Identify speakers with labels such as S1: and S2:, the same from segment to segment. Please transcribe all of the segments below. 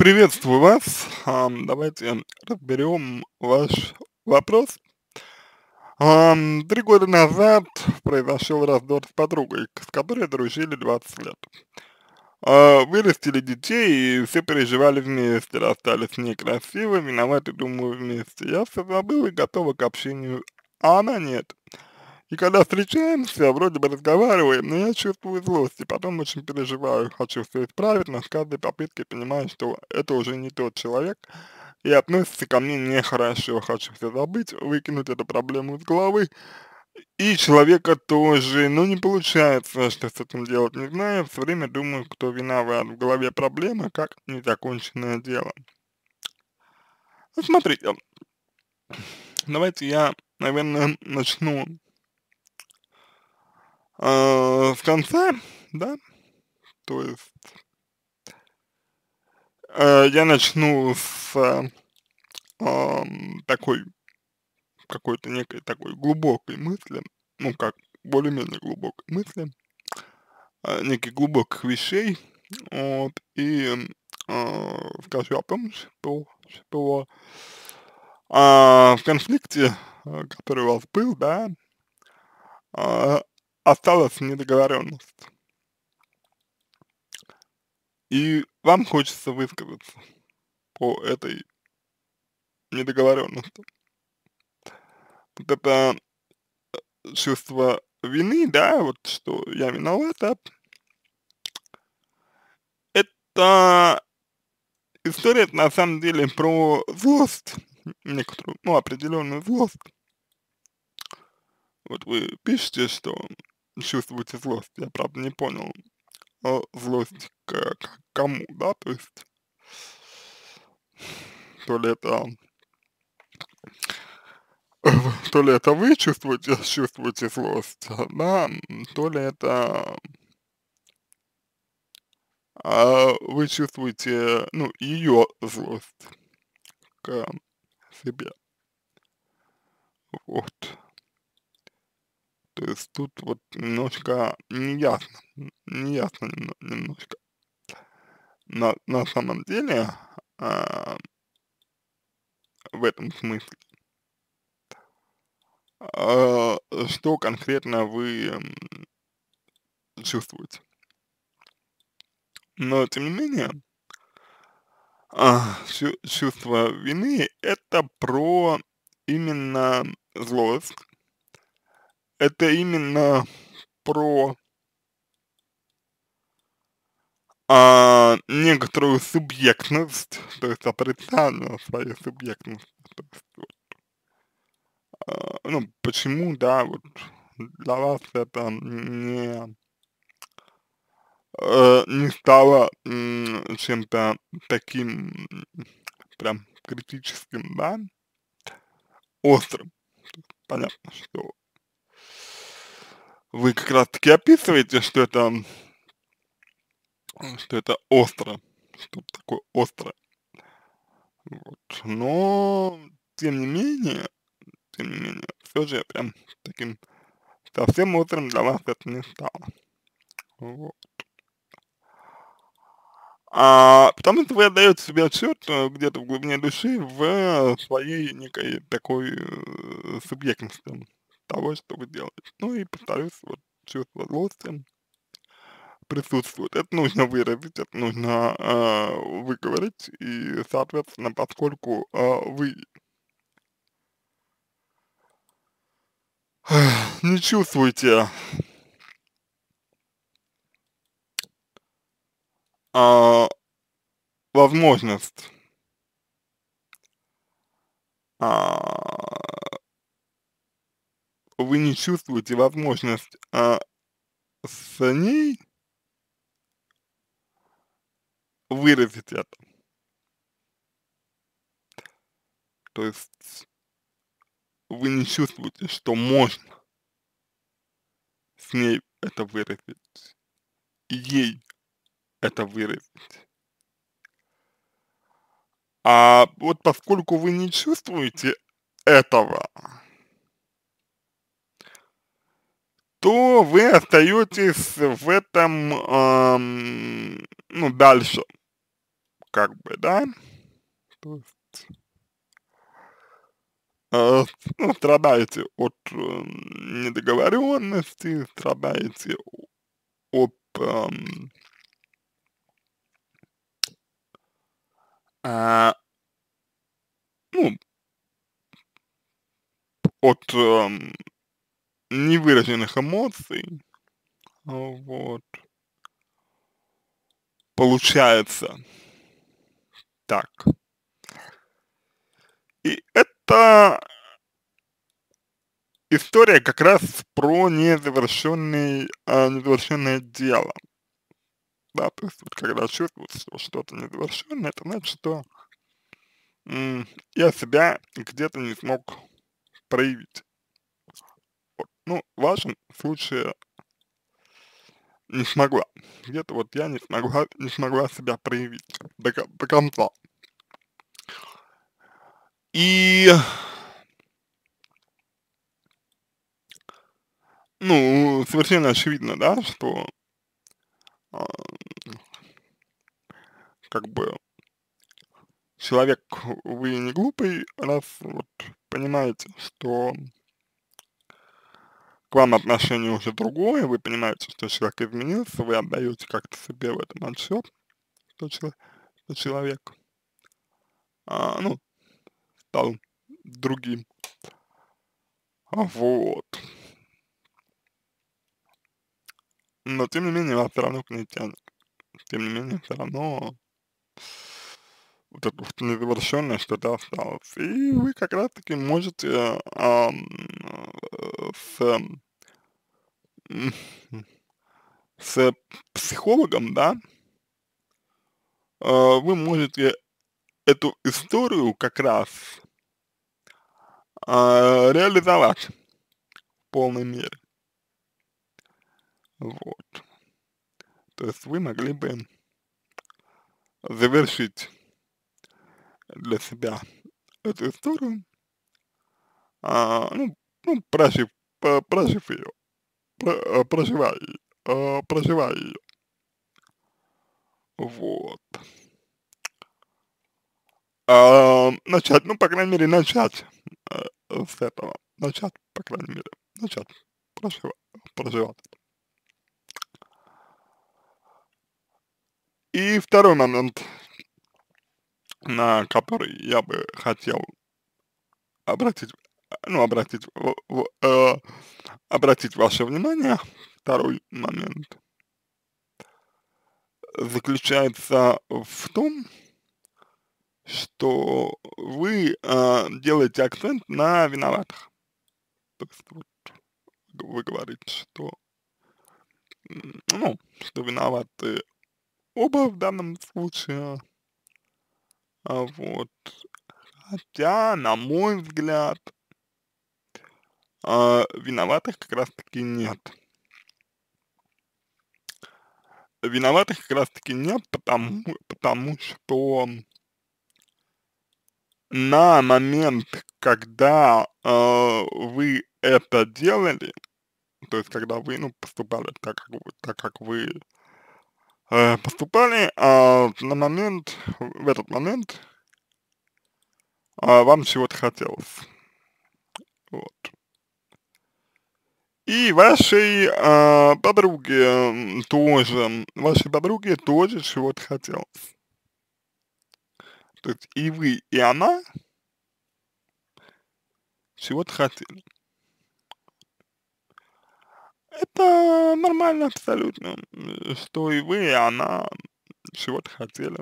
S1: Приветствую вас. Давайте разберем ваш вопрос. Три года назад произошел раздор с подругой, с которой дружили 20 лет. А, вырастили детей и все переживали вместе, расстались некрасиво, виноваты, думаю, вместе. Я все забыла и готова к общению, а она нет. И когда встречаемся, вроде бы разговариваем, но я чувствую злость, и потом очень переживаю, хочу все исправить, но с каждой попыткой понимаю, что это уже не тот человек, и относится ко мне нехорошо, хочу все забыть, выкинуть эту проблему из головы, и человека тоже, но не получается, что с этим делать не знаю, все время думаю, кто виноват, в голове проблема, как незаконченное дело. Ну, смотрите, давайте я, наверное, начну а, в конце, да, то есть э, я начну с э, такой какой-то некой такой глубокой мысли, ну как более-менее глубокой мысли, э, неких глубоких вещей, вот, и э, скажу о том, что, что э, в конфликте, который у вас был, да, э, осталась недоговоренность. И вам хочется высказаться по этой недоговоренности. Вот это э, чувство вины, да, вот что я виновата, это история на самом деле про злость, некоторую, ну, определенную злость. Вот вы пишете, что чувствуете злость? Я правда не понял. Э, злость к, к кому, да? То есть, то ли это то ли это вы чувствуете, чувствуете злость, да, то ли это а вы чувствуете, ну, ее злость к себе. Вот. То есть тут вот немножко неясно, неясно немножко. На, на самом деле, а, в этом смысле, а, что конкретно вы чувствуете. Но, тем не менее, а, чувство вины — это про именно злость, это именно про а, некоторую субъектность, то есть отрицание своей субъектности. То есть, вот, а, ну, почему, да, вот для вас это не, э, не стало чем-то таким прям критическим, да, острым. Понятно, что вы как раз таки описываете, что это, что это остро, что такое остро. Вот. Но, тем не менее, тем не менее, все же я прям таким совсем острым для вас это не стало. Вот. А, потому что вы отдаете себе отчет э, где-то в глубине души в своей некой такой э, субъектности того, что вы делаете. Ну и, повторюсь, вот чувство злости присутствует. Это нужно выразить, это нужно э, выговорить, и, соответственно, поскольку э, вы не чувствуете э, возможность вы не чувствуете возможность а, с ней выразить это. То есть вы не чувствуете, что можно с ней это выразить, ей это выразить. А вот поскольку вы не чувствуете этого, то вы остаетесь в этом, эм, ну, дальше, как бы, да, то есть, э, ну, страдаете от э, эм, недоговоренности, страдаете от, эм, э, ну, от, эм, невыраженных эмоций, вот, получается так. И это история как раз про незавершенный, а, незавершенное дело. Да, то есть вот когда чувствуется, что что-то незавершенное, это значит, что я себя где-то не смог проявить. Ну, в вашем случае не смогла. Где-то вот я не смогла, не смогла себя проявить до, до конца. И... Ну, совершенно очевидно, да, что э, как бы человек, вы не глупый, раз вот понимаете, что к вам отношение уже другое, вы понимаете, что человек изменился, вы отдаете как-то себе в этом отчет, что, че что человек, а, ну, стал другим. А вот. Но, тем не менее, вас все равно к ней тянет. Тем не менее, все равно вот это вот незавершенное что-то осталось. И вы как раз-таки можете а, с, эм, с психологом, да, э, вы можете эту историю как раз э, реализовать в полной мере. Вот. То есть вы могли бы завершить для себя эту историю, а, ну, ну, прожив прожив ее. Э, проживай, э, проживай ее. Вот. А, начать, ну, по крайней мере, начать э, с этого. Начать, по крайней мере, начать проживать. проживать. И второй момент, на который я бы хотел обратить ну, обратить, э, обратить ваше внимание, второй момент заключается в том, что вы э, делаете акцент на виноватых. То есть вот вы говорите, что ну, что виноваты оба в данном случае. А вот. Хотя, на мой взгляд, а, виноватых как раз-таки нет. Виноватых как раз-таки нет, потому, потому что на момент, когда э, вы это делали, то есть когда вы ну, поступали так, как вы, так, как вы э, поступали, а на момент, в этот момент а вам чего-то хотелось. Вот. И вашей э, подруге тоже, вашей подруге тоже чего-то хотелось. То есть и вы, и она чего-то хотели. Это нормально абсолютно, что и вы, и она чего-то хотели.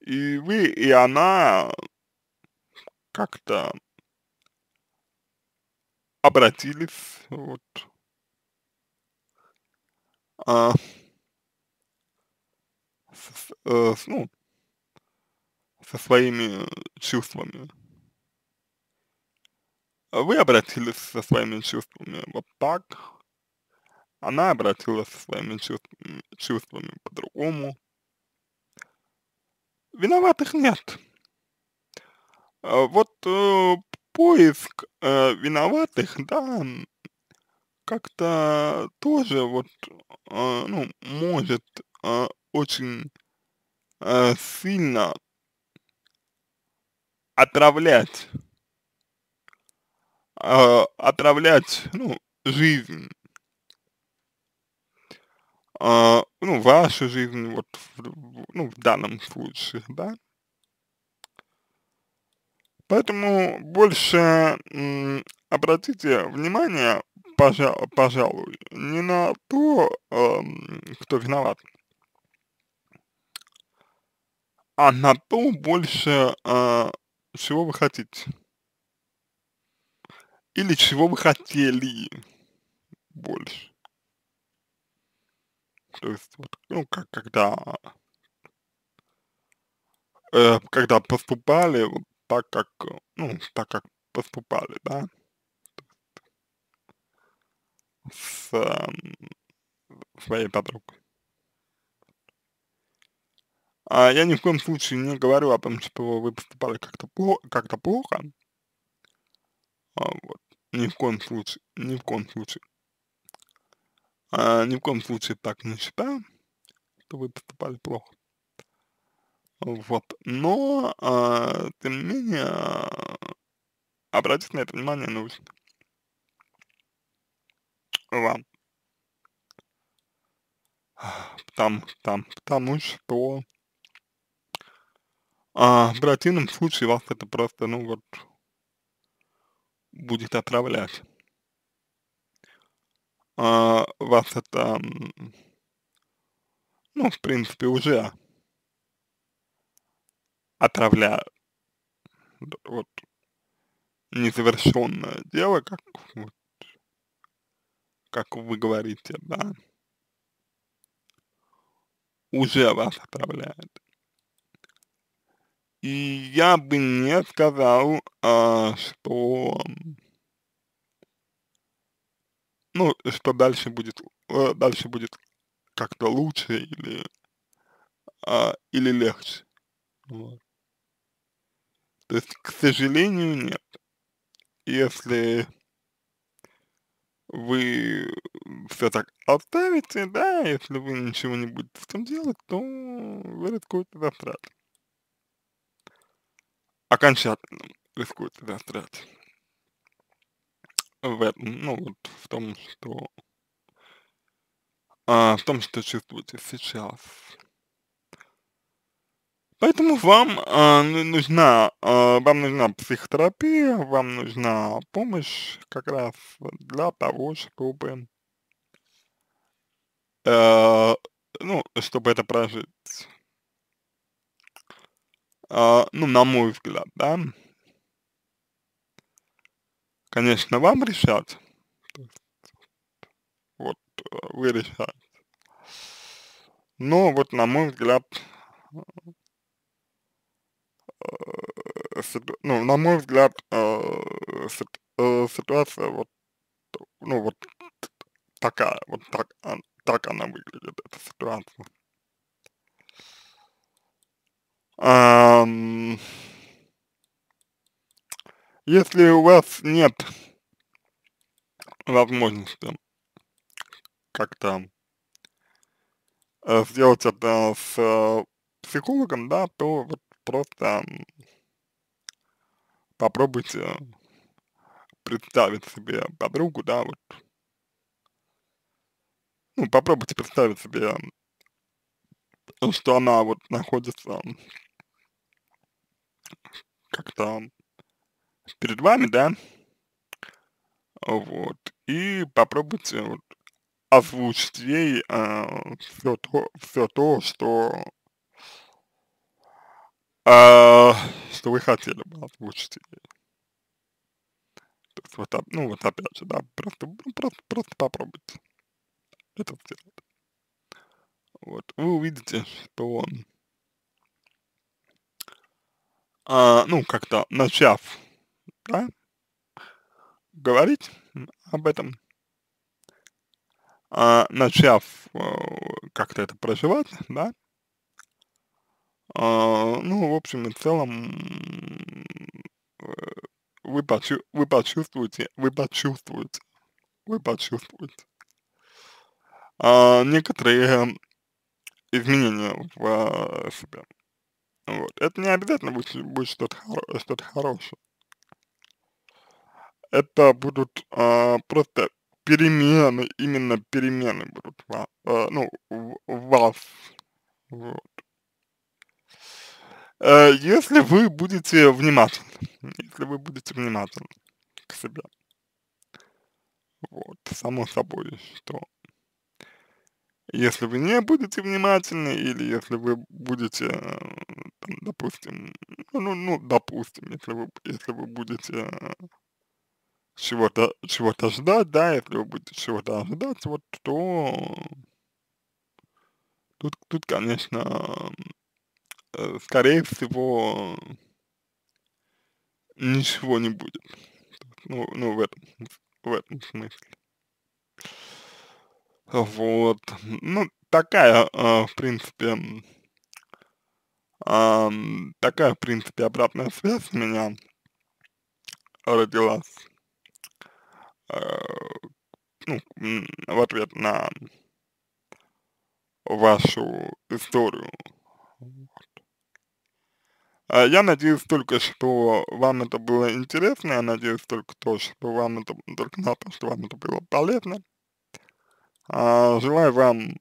S1: И вы, и она как-то обратились. Вот. А, с, с, э, ну, со своими э, чувствами. А вы обратились со своими чувствами вот так. Она обратилась со своими чувствами, чувствами по-другому. Виноватых нет. А вот э, поиск э, виноватых, да, как-то тоже вот, э, ну, может э, очень э, сильно отравлять, э, отравлять, ну, жизнь. Э, ну, вашу жизнь, вот, в, ну, в данном случае, да. Поэтому больше обратите внимание, пожалуй, пожалуй не на то, э, кто виноват, а на то больше, э, чего вы хотите. Или чего вы хотели больше. То есть, вот, ну, как, когда, э, когда поступали, вот, так, как, э, ну, так, как поступали, да, с э, своей подругой. А я ни в коем случае не говорю о том, что вы поступали как-то плохо, как-то плохо. А, вот. Ни в коем случае, ни в коем случае. А, ни в коем случае так не считаю, что вы поступали плохо. Вот. Но, а, тем не менее, а, обратить на это внимание нужно. Вам. Там, там, потому что а, в противном случае вас это просто, ну вот, будет отравлять. А, вас это, ну, в принципе, уже отравляю вот незавершенное дело, как вот, как вы говорите, да, уже вас отравляет. И я бы не сказал, а, что ну, что дальше будет, э, дальше будет как-то лучше или, а, или легче. Вот. То есть, к сожалению, нет. Если вы все так оставите, да, если вы ничего не будете с этим делать, то вы рискуете застрять. Окончательно рискуете застрять. В этом, ну вот, в том, что... А, в том, что чувствуете сейчас. Поэтому вам э, нужна, э, вам нужна психотерапия, вам нужна помощь как раз для того, чтобы, э, ну, чтобы это прожить. Э, ну, на мой взгляд, да. Конечно, вам решать. Вот э, вы решаете. Но вот, на мой взгляд, Э, ну, на мой взгляд, э, э, ситуация вот, ну, вот такая, вот так, так она выглядит, эта ситуация. Um, если у вас нет возможности как-то сделать это с э, психологом, да, то вот просто попробуйте э, представить себе подругу, да, вот. Ну, попробуйте представить себе, э, что она вот находится как-то перед вами, да, вот, и попробуйте вот озвучить ей э, все то, все то, что а, что вы хотели бы озвучить? То есть вот, ну вот опять же, да, просто, просто, просто попробуйте это сделать. Вот, вы увидите, что он, а, ну, как-то начав, да, говорить об этом, а, начав а, как-то это проживать, да, а, ну, в общем и целом, э, вы, почу вы почувствуете, вы почувствуете, вы почувствуете а, некоторые изменения в а, себе. Вот. Это не обязательно будет, будет что-то хоро что хорошее. Это будут а, просто перемены, именно перемены будут, а, ну, в вас Э, если вы будете внимательны, если вы будете внимательны к себе. Вот, само собой, что если вы не будете внимательны, или если вы будете, э, там, допустим, ну, ну, ну, допустим, если вы, если вы будете э, чего-то чего, -то, ждать, да, если вы будете чего-то ожидать, вот то тут, тут, конечно, Э, скорее всего, ничего не будет. Ну, ну в, этом, в этом смысле. Вот. Ну, такая, э, в принципе, такая, в принципе, обратная связь у меня родилась. Э, ну, в ответ на вашу историю а, я надеюсь только, что вам это было интересно, я надеюсь только то, что вам это, только на то, что вам это было полезно. А, желаю вам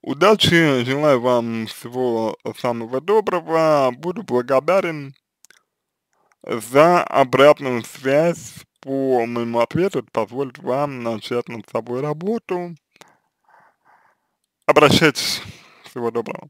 S1: удачи, желаю вам всего самого доброго, буду благодарен за обратную связь по моему ответу, это позволит вам начать над собой работу. Обращайтесь, всего доброго.